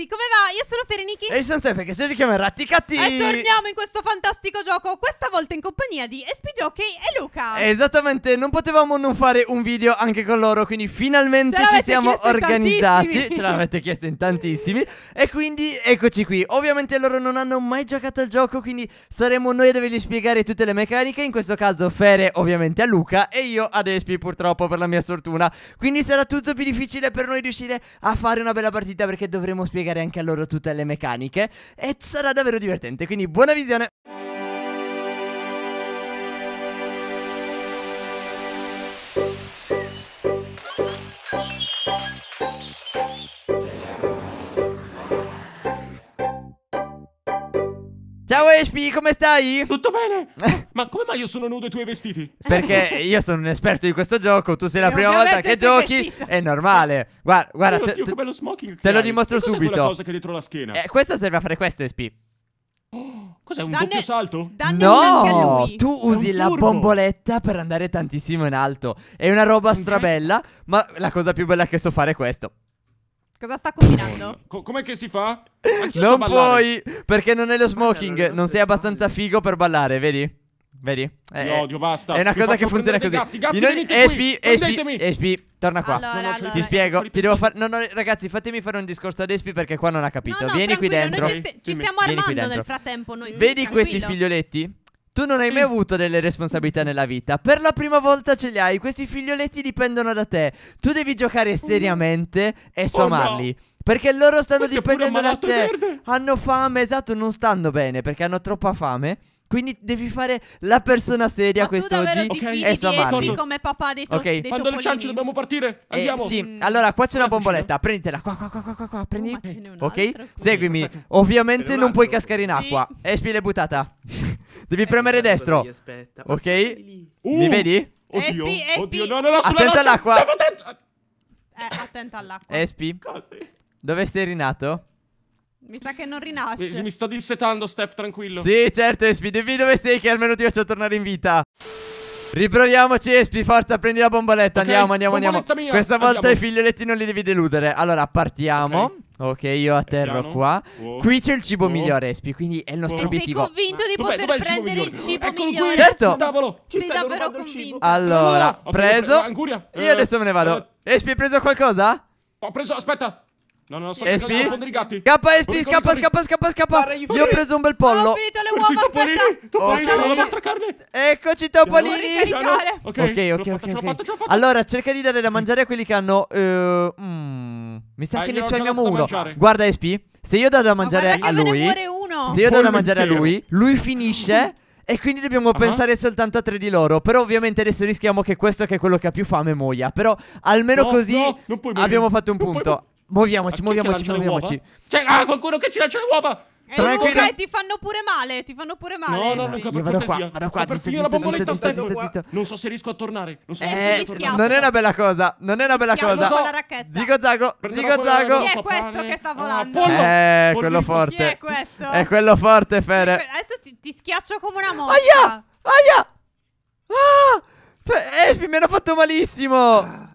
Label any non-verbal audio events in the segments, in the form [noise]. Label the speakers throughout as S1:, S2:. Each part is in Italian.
S1: ragazzi, come va? Io sono Fereniki. E io sono
S2: Stefano, che se si chiama Ratticati. E torniamo
S1: in questo fantastico gioco, questa volta in compagnia di Espi Giochi e Luca.
S2: Esattamente, non potevamo non fare un video anche con loro, quindi finalmente ci siamo organizzati. Ce l'avete chiesto in tantissimi. e quindi eccoci qui. Ovviamente loro non hanno mai giocato al gioco, quindi saremo noi a dovergli spiegare tutte le meccaniche. In questo caso Fere ovviamente a Luca e io ad Espi purtroppo per la mia sfortuna. Quindi sarà tutto più difficile per noi riuscire a fare una bella partita perché dovremo spiegare spiegare anche a loro tutte le meccaniche e sarà davvero divertente, quindi buona visione! Ciao Espi, come stai? Tutto bene? Eh. Ma come mai io sono nudo e tu hai vestiti? Perché io sono un esperto di questo gioco, tu sei la e prima volta che giochi, vestito. è normale. Guarda, guarda. Oh, oddio, che bello smoking. Te lo dimostro che subito. Cos'è cosa che è dietro la schiena? Eh, questo serve a fare questo, Espi. Oh, cos'è un Danne, doppio salto? Danne no, tu usi la bomboletta per andare tantissimo in alto. È una roba certo- strabella, ma la cosa più bella che so fare è questo.
S1: Cosa sta combinando?
S2: Co com'è che si fa? Anch'io non so puoi, perché non è lo smoking. Ballare, non sei abbagnare. abbastanza figo per ballare, vedi? Vedi? Eh, odio, basta. È una cosa che funziona così. Gatti, gatti, non... venite Espi, Espi, torna qua. Allora, no, no, allora, ti spiego. Ti devo fare. No, no, ragazzi, fatemi fare un discorso ad Espi perché qua non ha capito. No, Vieni qui dentro. Ci, st ci, stiamo armando nel
S1: frattempo. Noi Vedi questi
S2: figlioletti? Tu non hai mai avuto delle responsabilità nella vita. Per la prima volta ce le hai. Questi figlioletti dipendono da te. Tu devi giocare oh seriamente e suonarli. Oh no. Perché loro stanno Questo dipendendo da te. Verde. Hanno fame, esatto, non stanno bene perché hanno troppa fame. Quindi devi fare la persona seria quest'oggi okay. e suamarli come
S1: papà dei to- Ok, quando le ciance dobbiamo
S2: partire. Eh, andiamo. sì, allora qua c'è una bomboletta, prenditela qua qua qua qua qua, prendi. Oh, ok? Seguimi. Ovviamente non puoi cascare in acqua. Sì. E le buttata. Devi eh, premere destro. Ok? Uh, mi vedi? Oddio, SP, oddio, no, no, no, Attenta all'acqua. Eh,
S1: attenta all'acqua.
S2: Espi. Dove sei rinato?
S1: Mi sa che non rinasce. Mi, mi
S2: sto dissetando, Steph, tranquillo. Sì, certo, Espi, devi dove sei che almeno ti faccio tornare in vita. Riproviamoci Espi, forza, prendi la bomboletta okay, Andiamo, andiamo, bomboletta andiamo mia. Questa volta i figlioletti non li devi deludere Allora, partiamo okay. Ok, io atterro qua. Oh. Qui c'è il cibo oh. migliore, Espi. Quindi è il nostro oh. obiettivo. Sei
S1: convinto di dov'è, poter dov'è prendere il cibo Eccolo migliore? Qui, certo. Tavolo. Ci Sei davvero convinto. Allora, no, preso.
S2: Anguria. Io adesso me ne vado. Uh. Espi, hai preso qualcosa? Ho preso, aspetta. No, no, sto cercando di confondere i gatti. KSP, scappa, scappa, scappa, scappa. Io ho preso un bel pollo. Ho finito le uova, Topolini, topolini, la vostra carne. Eccoci, topolini. Ok, ok, ok. Allora, cerca di dare da mangiare a quelli che hanno... Eh, mm, mi sa che ne suoniamo uno. Guarda, SP, se io do da mangiare a lui... Se io do da mangiare a lui, lui finisce... Ah, e quindi dobbiamo uh ah, -huh. pensare soltanto a tre di loro. Però ovviamente adesso rischiamo che questo che è quello che ha più fame muoia. Però almeno no, così no, abbiamo fatto un non punto. Muoviamoci, muoviamoci, muoviamoci. C'è cioè, ah, qualcuno che ci lancia le uova! Eh, Sarà eh, Luca, che...
S1: ti fanno pure male, ti fanno pure male. No, no, Luca, per Io
S2: vado qua, vado qua. Per finire la bomboletta, stai qua. Non so se riesco a tornare. Non so se eh, riesco a tornare. Non è una bella cosa, non è una bella cosa. Zigo zago, zigo zago. Chi è
S1: questo che sta ah, volando? Eh, quello forte. Chi è questo? È
S2: quello forte, Fere.
S1: Adesso ti schiaccio come
S2: una mossa. Aia! Aia! Ah! Espi, mi hanno fatto malissimo! Ah.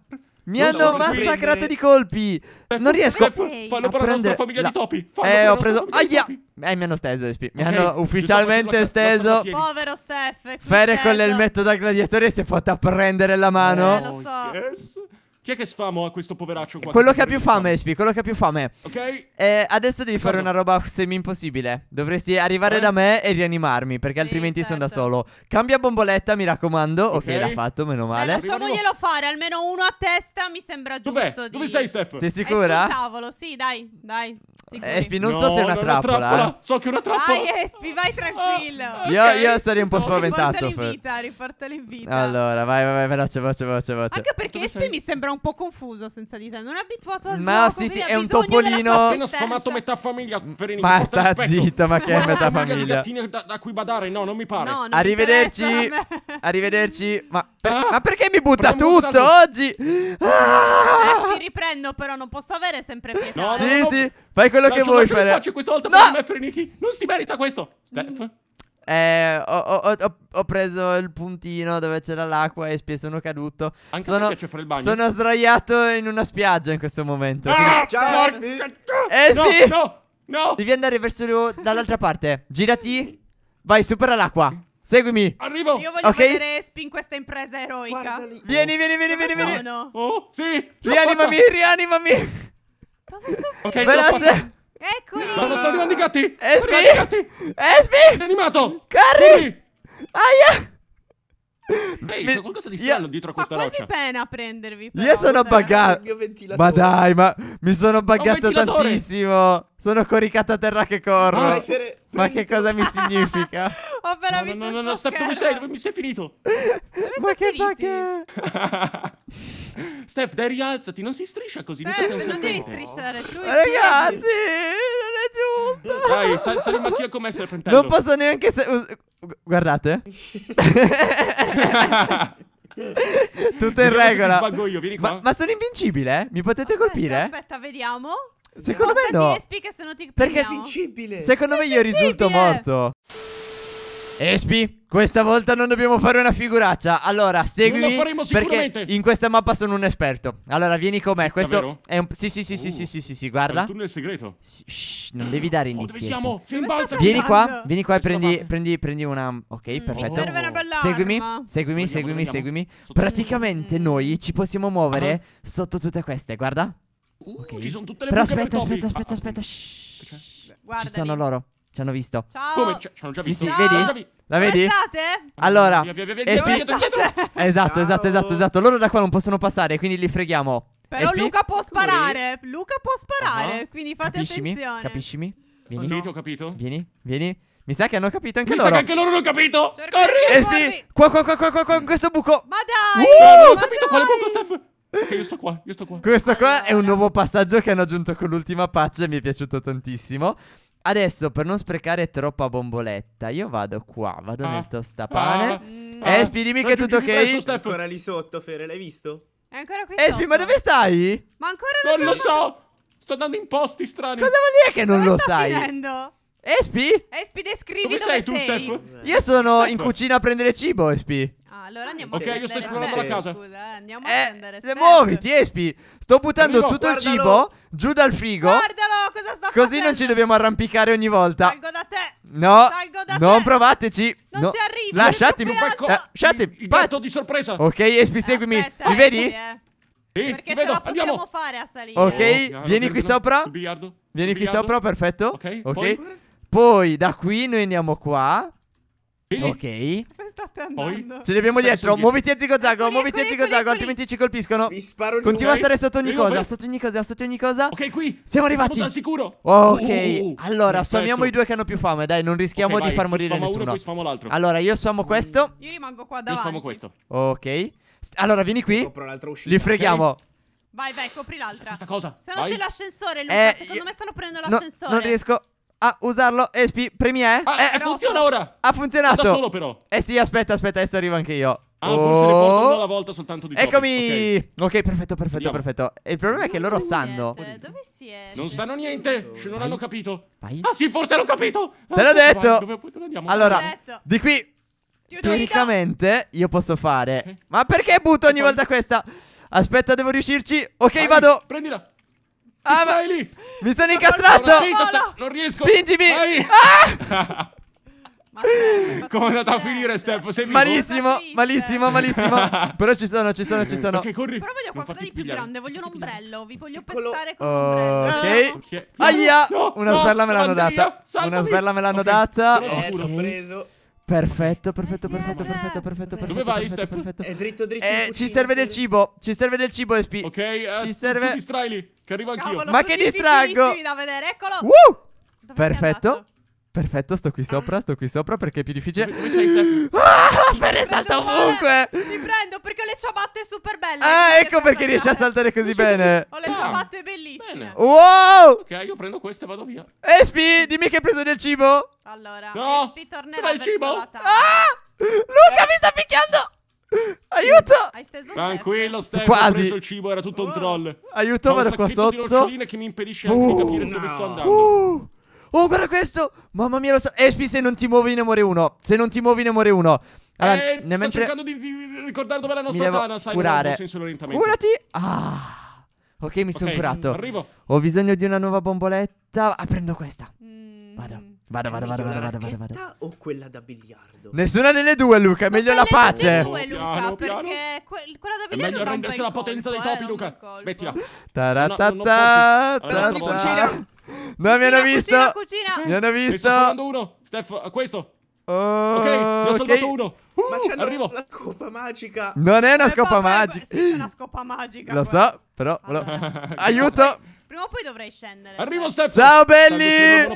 S2: Mi non hanno massacrato prendere. di colpi. Eh, non riesco. Eh, fallo per la nostra famiglia la... di topi. Fallo eh, ho preso. Aia. Eh, mi hanno steso. SP. Mi okay. hanno ufficialmente steso. Povero Steph. Fere con l'elmetto da gladiatore si è fatta prendere la mano. Eh, lo oh, so. Yes. Chi è che sfamo a questo poveraccio qua? Quello che, ha più fame, Espi, quello che ha più fame. Ok. Eh, adesso devi fare una roba semi impossibile. Dovresti arrivare eh? da me e rianimarmi, perché sì, altrimenti certo. sono da certo. solo. Cambia bomboletta, mi raccomando. Ok, okay l'ha fatto, meno eh, male. Eh, lasciamoglielo
S1: fare, almeno uno a testa mi sembra giusto. Dov'è? Di... Dove sei, Steph? Sei eh, sicura? È sul tavolo, sì, dai, dai. Espi, eh, non no, so se è una trappola. Una trappola. So
S2: che è una trappola. Dai,
S1: Espi, vai tranquillo. Ah, okay. io, io, sarei un po' so, spaventato. Riportalo in vita, riportalo
S2: in vita. Allora, vai, vai, vai, veloce, veloce, veloce. Anche
S1: perché Espi mi sembra un un po' confuso senza di te. Non è abituato al ma gioco. sì, sì, è un topolino. Ho appena sfamato
S2: metà famiglia.
S1: Mm, Ferini, ma sta zitto, ma che è metà famiglia?
S2: gattini da, da cui badare, no, non mi pare. No, non Arrivederci. Arrivederci. Ma, per, ah, ma, perché mi butta tutto oggi? Ah!
S1: Eh, ti riprendo, però non posso avere sempre pietà. No, no, sì, no, sì,
S2: fai quello che vuoi fare. Faccio questa volta no! per me, Frenichi. Non si merita questo. Steph. Eh, ho, ho, ho, ho, preso il puntino dove c'era l'acqua e sono caduto. Anche sono, perché c'è fare il bagno. Sono sdraiato in una spiaggia in questo momento. Ah, ciao, Espi. Espi. Eh, no, no, no. Devi andare verso dall'altra parte. Girati. Vai, supera l'acqua. Seguimi. Arrivo. Io voglio okay? vedere
S1: Espi in questa impresa eroica. Vieni,
S2: vieni, vieni, vieni, vieni. No, no. Oh, sì. Rianimami, rianimami. Dove sono? Ok, veloce. Eccoli! Stanno, stanno arrivando i gatti! Espi! animato! Corri! Aia! Ehi, c'è qualcosa di strano io... dietro questa ma roccia. Ma
S1: pena a prendervi. Però, io sono buggato. Ma dai, ma
S2: mi sono buggato tantissimo. Sono coricato a terra che corro. Ah, Ma che cosa mi [laughs] significa? Ho però no, visto No, no, no, Steph, dove sei? Dove mi sei finito? Dove ma che bug è? Steph, dai, rialzati, non si striscia così. Steph, non serpente. devi
S1: strisciare. Tu eh, Ragazzi,
S2: non è giusto. Dai, sali, sali in [laughs] macchina con me, serpentello. Non posso neanche se- Guardate. [laughs] Tutto in regola. Sbaggo io, vieni qua. Ma, ma sono invincibile? Mi potete aspetta, colpire?
S1: Aspetta, vediamo.
S2: Secondo no, me
S1: no. Perché è invincibile. Secondo me io risulto morto.
S2: Espi, questa volta non dobbiamo fare una figuraccia. Allora, seguimi. Non lo faremo sicuramente in questa mappa sono un esperto. Allora, vieni con me. Sì, Questo davvero? è un. Sì, sì, sì, uh, sì, sì, uh, sì, sì, sì, guarda. È un tunnel segreto. Shh, non devi dare indizi. Oh, dove siamo? Si imbalza. Vieni qua, vieni qua e prendi, prendi, prendi, una. Ok, mm. perfetto. Oh. Seguimi, seguimi, seguimi, seguimi. Praticamente mm. noi ci possiamo muovere ah. sotto tutte queste, guarda. Uh, okay. ci sono tutte le Però aspetta, aspetta, aspetta, ah, aspetta. Shh. Guardami. Ci sono loro. Ci hanno visto. Ciao. Come? Ci hanno già visto? sì, vedi? La vedi? Come Allora, Via, via, via, via, dietro, dietro, dietro. [laughs] esatto, esatto, esatto, esatto. Loro da qua non possono passare, quindi li freghiamo. Però Espli- Luca può
S1: sparare. Luca può sparare. Quindi fate Capiscimi? attenzione.
S2: Capiscimi? Vieni, Sì, ti ho capito. vieni, vieni. Mi sa che hanno capito anche Mi sa che anche loro non capito. Cerca- Corri! Espi, Corri. qua, qua, qua, qua, qua, qua, in questo buco. Ma
S1: dai! Uh, non ho capito quale buco, Steph. Che io sto qua, io sto qua.
S2: Questo qua è un nuovo passaggio che hanno aggiunto con l'ultima patch e mi è piaciuto tantissimo. Adesso, per non sprecare troppa bomboletta, io vado qua, vado ah, nel tostapane. Ah, eh, ah, Espi, dimmi che è tutto ok. Adesso
S1: ancora lì sotto, Fere, l'hai visto? È ancora qui Espi, eh, sotto. ma dove stai? Ma ancora non, non lo so.
S2: Sto andando in posti strani. Cosa vuol dire che non dove lo sai?
S1: Finendo? Espi? Eh, Espi, descrivi dove, dove sei, sei tu, Steph? Io sono Steph. in
S2: cucina a prendere cibo, Espi. Allora andiamo okay, a Ok, io sto esplorando la casa. Scusa, eh, andiamo eh, a prendere. Muoviti, Espi. Sto buttando Arrivo, tutto guardalo. il cibo giù dal frigo. Guardalo, cosa sto Così facendo? Così non ci dobbiamo arrampicare ogni volta. Salgo da te. No, Salgo da non te. provateci. Non no. ci arrivi. Lasciatemi. Eh, lasciatemi. Il gatto di sorpresa. Ok, Espi, seguimi. Aspetta, Mi vedi? Eh. Sì, Perché vedo, ce possiamo andiamo. fare a salire. Ok, oh, vieni qui sopra. Vieni qui sopra, perfetto. Ok. Poi? da qui noi andiamo qua. Ok sta andando? Se li abbiamo dietro, muoviti a zigo zago, ecco muoviti a zigo zago, altrimenti ci colpiscono. Vi sparo Continua a stare sotto ogni cosa, sotto ogni cosa, sotto ogni cosa. Ok, qui. Siamo arrivati. Siamo al sicuro. Ok, uh, uh, uh, allora sfamiamo i due che hanno più fame, dai, non rischiamo di far morire nessuno. Uno, poi sfamo l'altro. Allora, io sfamo mm. questo. Io rimango qua davanti. Io sfamo questo. Ok. Allora, vieni qui. Li freghiamo.
S1: Vai, vai, copri l'altra. Questa
S2: cosa. Se no c'è
S1: l'ascensore, Luca. Eh, secondo me stanno prendendo
S2: l'ascensore. No, Non riesco a usarlo ESP Premiere eh? ah, eh, funziona no. ora Ha funzionato Da solo però Eh sì aspetta aspetta adesso arrivo anche io Ah oh. forse ne porto uno alla volta soltanto di Eccomi okay. ok perfetto perfetto Andiamo. perfetto Il problema non è che loro niente. sanno Dove
S1: si è? Non sanno
S2: niente cioè, Vai. Non hanno capito Vai. Ah sì forse l'ho capito Te l'ho ah, detto Dove, Allora detto. di qui Teoricamente io posso fare okay. Ma perché butto ogni volta questa? Aspetta devo riuscirci Ok Vai. vado Prendila Ah, ma... lì! Mi sono incastrato! Non, finito, sta... non riesco! Spingimi! Ah! [laughs] Come è andata a finire, Steph? Sei malissimo, malissimo, malissimo. [laughs] Però ci sono, ci sono, ci sono. Ok, corri. Però voglio qualcosa di più pigliare. grande. Voglio
S1: un ombrello. Vi voglio Piccolo.
S2: pestare con l'ombrello. Ok. okay. Aia! No, no, una sberla me l'hanno data. Salvami. Una sberla me l'hanno okay. data. Sono eh, sicuro. Ho preso. Perfetto, perfetto, perfetto, perfetto,
S1: perfetto, perfetto. Dove vai,
S2: Steph? È dritto, dritto. Eh, ci serve del cibo. Ci serve del cibo, SP. Ok, eh, ci serve. Tu distrai lì, che arrivo anch'io. Ma che distraggo? da vedere, eccolo. Uh! Perfetto. Perfetto, sto qui sopra, sto qui sopra perché è più difficile. Dove, sei, sei? [laughs] Ah, me ne salta ovunque! Ti
S1: prendo perché ho le ciabatte super belle.
S2: Ah, ecco perché riesci a saltare così bene. Ho le ciabatte ah, bellissime. Bene. Wow! Ok, io prendo questa e vado via. Espi, dimmi che hai preso del cibo. Allora, no. Espi tornerà il cibo?
S1: Ah!
S2: Luca eh. mi sta picchiando! Aiuto! Hai steso Tranquillo, Stefano. Quasi. Ho preso il cibo, era tutto un troll. Aiuto, vado qua sotto. Ho un sacchetto di roccioline che mi impedisce uh, anche di uh. capire dove sto andando. Uh. Oh, guarda questo! Mamma mia, lo so. Espi, se non ti muovi ne muore uno. Se non ti muovi ne muore uno. Allora, eh, sto mentre... cercando di, di ricordare dove è la nostra tana, sai, curare. nel senso l'orientamento. Curati! Ah! Ok, mi sono okay, curato. Arrivo. Ho bisogno di una nuova bomboletta. Ah, prendo questa. Mm. Vado. Vado, vado, vado, vado, vado, vado, vado.
S1: O quella da biliardo?
S2: Nessuna delle due, Luca. È meglio la pace. Nessuna delle Due,
S1: Luca, piano, perché piano. quella da biliardo è meglio rendersi la
S2: potenza colpo, dei topi, eh, Luca. Smettila. Taratata. [laughs] No, cucina, mi hanno visto. Cucina, cucina. Mi hanno visto. Ne sto uno. Steph, eh, questo. Oh, uh, ok, ne ho soldato okay. uno. Uh, arrivo. La scopa magica. Non è una scopa eh, magica. Sì, è una scopa
S1: [laughs] magica. Lo
S2: quella. so, però. Allora. [laughs] Aiuto. Prima o poi dovrei scendere. Arrivo, eh. Steph. Ciao, belli.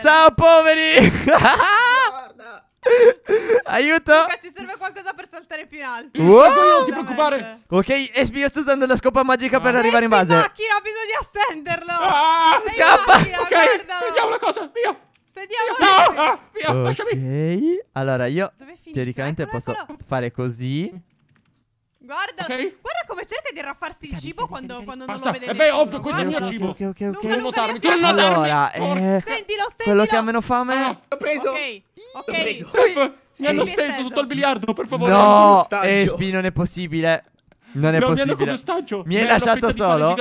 S2: Ciao, poveri. Guarda. [laughs] Aiuto! Luca, ci serve qualcosa per
S1: saltare più in alto.
S2: Wow. Non ti preoccupare. Ok, Espi, io sto usando la scopa magica ah. per arrivare in base. Ma macchina,
S1: bisogna stenderlo.
S2: Ah. Scappa.
S1: Macchina, ok, guardalo. vediamo una cosa. Via. Stendiamo. No. Ah. Via, okay.
S2: lasciami. Ok, allora io teoricamente eccolo, posso eccolo. fare così.
S1: Guarda, Ok come cerca di raffarsi il cibo quando, quando non lo vede E eh, beh, ovvio, questo è il mio cibo. Ok,
S2: ok, ok. Luca, Luca, darmi, torna a darmi. Eh, stendilo, Quello che ha meno fame.
S1: l'ho preso. Ok, ok. Eh,
S2: mi hanno steso tutto il biliardo, per favore. No, Espi, non è possibile. Non è no, possibile. Mi hanno come Mi hai lasciato solo?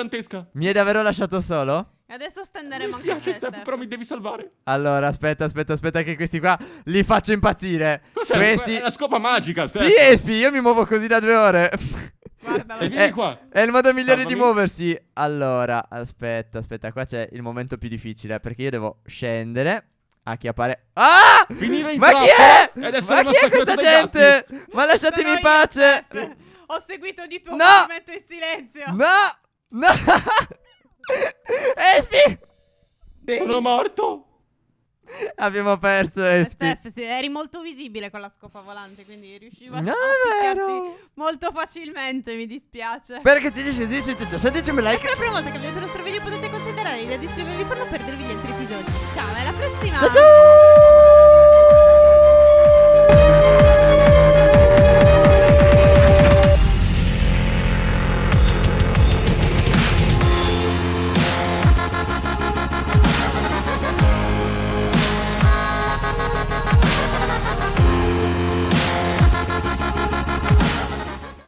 S2: Mi hai davvero lasciato solo? Adesso
S1: stenderemo anche
S2: Mi spiace, Steph, Steph, però mi devi salvare Allora, aspetta, aspetta, aspetta che questi qua li faccio impazzire Cos'è? Questi... È la scopa magica, Steph Sì, Espi, io mi muovo così da due ore Guardalo. E eh, vieni eh, qua. È il modo migliore Salvami. di muoversi. Allora, aspetta, aspetta. Qua c'è il momento più difficile. Eh, perché io devo scendere. Acchiappare. Ah! Finire in Ma chi è? Ed essere Ma chi è questa gente? Gatti. Ma lasciatemi in pace.
S1: Ho seguito ogni tuo no! movimento in silenzio. No!
S2: No! [laughs] Espi! Sono morto! Abbiamo perso Espi. Eh, eh,
S1: Steph, sì, eri molto visibile con la scopa volante, quindi riuscivo a Non vero. molto facilmente, mi dispiace. Perché
S2: ti dice sì, sì, sì, sì, ditemi like. Questa è la
S1: prima volta che vedete il nostro video, potete considerare l'idea di iscrivervi per non perdervi gli altri episodi. Ciao, alla prossima! Ciao ciao!